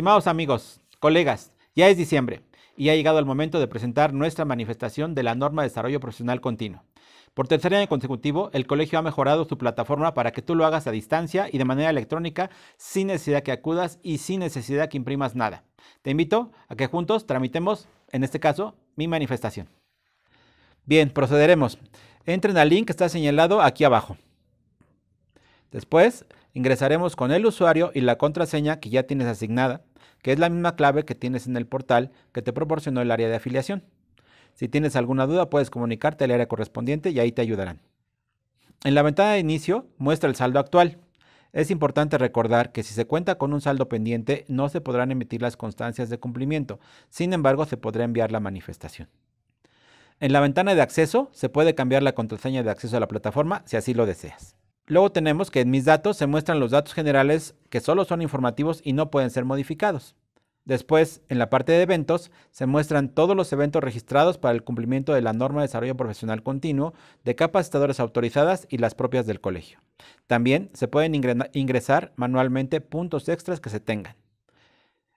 Estimados amigos, colegas, ya es diciembre y ha llegado el momento de presentar nuestra manifestación de la norma de desarrollo profesional continuo. Por tercer año consecutivo, el colegio ha mejorado su plataforma para que tú lo hagas a distancia y de manera electrónica sin necesidad que acudas y sin necesidad que imprimas nada. Te invito a que juntos tramitemos, en este caso, mi manifestación. Bien, procederemos. Entren al link que está señalado aquí abajo. Después, ingresaremos con el usuario y la contraseña que ya tienes asignada que es la misma clave que tienes en el portal que te proporcionó el área de afiliación. Si tienes alguna duda, puedes comunicarte al área correspondiente y ahí te ayudarán. En la ventana de inicio muestra el saldo actual. Es importante recordar que si se cuenta con un saldo pendiente, no se podrán emitir las constancias de cumplimiento, sin embargo se podrá enviar la manifestación. En la ventana de acceso se puede cambiar la contraseña de acceso a la plataforma si así lo deseas. Luego tenemos que en mis datos se muestran los datos generales que solo son informativos y no pueden ser modificados. Después, en la parte de eventos, se muestran todos los eventos registrados para el cumplimiento de la norma de desarrollo profesional continuo de capacitadoras autorizadas y las propias del colegio. También se pueden ingresar manualmente puntos extras que se tengan.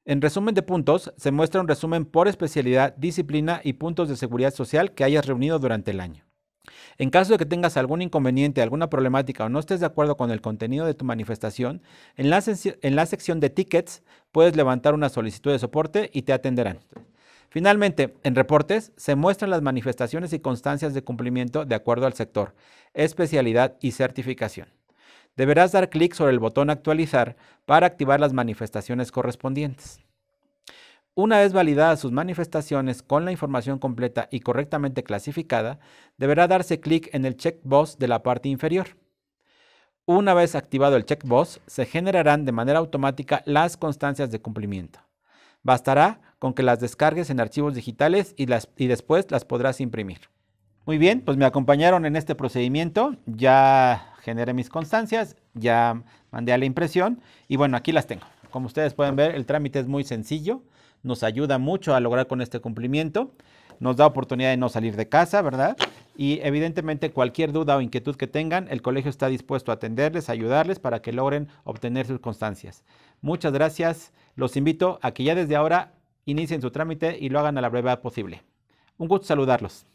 En resumen de puntos, se muestra un resumen por especialidad, disciplina y puntos de seguridad social que hayas reunido durante el año. En caso de que tengas algún inconveniente, alguna problemática o no estés de acuerdo con el contenido de tu manifestación, en la, sección de tickets puedes levantar una solicitud de soporte y te atenderán. Finalmente, en reportes se muestran las manifestaciones y constancias de cumplimiento de acuerdo al sector, especialidad y certificación. Deberás dar clic sobre el botón actualizar para activar las manifestaciones correspondientes. Una vez validadas sus manifestaciones con la información completa y correctamente clasificada, deberá darse clic en el checkbox de la parte inferior. Una vez activado el checkbox, se generarán de manera automática las constancias de cumplimiento. Bastará con que las descargues en archivos digitales y, y después las podrás imprimir. Muy bien, pues me acompañaron en este procedimiento. Ya generé mis constancias, ya mandé a la impresión y bueno, aquí las tengo. Como ustedes pueden ver, el trámite es muy sencillo nos ayuda mucho a lograr con este cumplimiento, nos da oportunidad de no salir de casa, ¿verdad? Y evidentemente cualquier duda o inquietud que tengan, el colegio está dispuesto a atenderles, a ayudarles para que logren obtener sus constancias. Muchas gracias, los invito a que ya desde ahora inicien su trámite y lo hagan a la brevedad posible. Un gusto saludarlos.